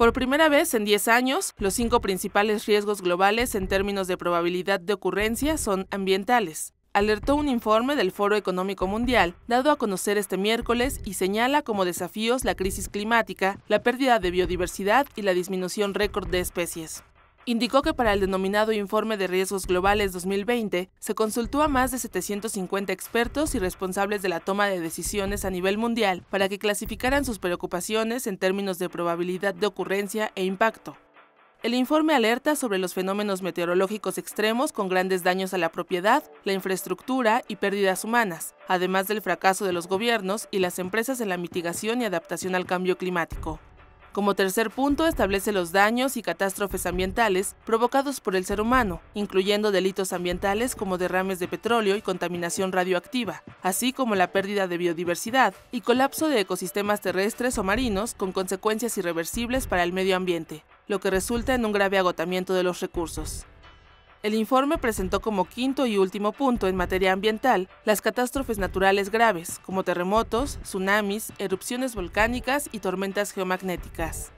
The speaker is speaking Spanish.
Por primera vez en 10 años, los cinco principales riesgos globales en términos de probabilidad de ocurrencia son ambientales, alertó un informe del Foro Económico Mundial dado a conocer este miércoles y señala como desafíos la crisis climática, la pérdida de biodiversidad y la disminución récord de especies. Indicó que para el denominado Informe de Riesgos Globales 2020 se consultó a más de 750 expertos y responsables de la toma de decisiones a nivel mundial para que clasificaran sus preocupaciones en términos de probabilidad de ocurrencia e impacto. El informe alerta sobre los fenómenos meteorológicos extremos con grandes daños a la propiedad, la infraestructura y pérdidas humanas, además del fracaso de los gobiernos y las empresas en la mitigación y adaptación al cambio climático. Como tercer punto, establece los daños y catástrofes ambientales provocados por el ser humano, incluyendo delitos ambientales como derrames de petróleo y contaminación radioactiva, así como la pérdida de biodiversidad y colapso de ecosistemas terrestres o marinos con consecuencias irreversibles para el medio ambiente, lo que resulta en un grave agotamiento de los recursos. El informe presentó como quinto y último punto en materia ambiental las catástrofes naturales graves, como terremotos, tsunamis, erupciones volcánicas y tormentas geomagnéticas.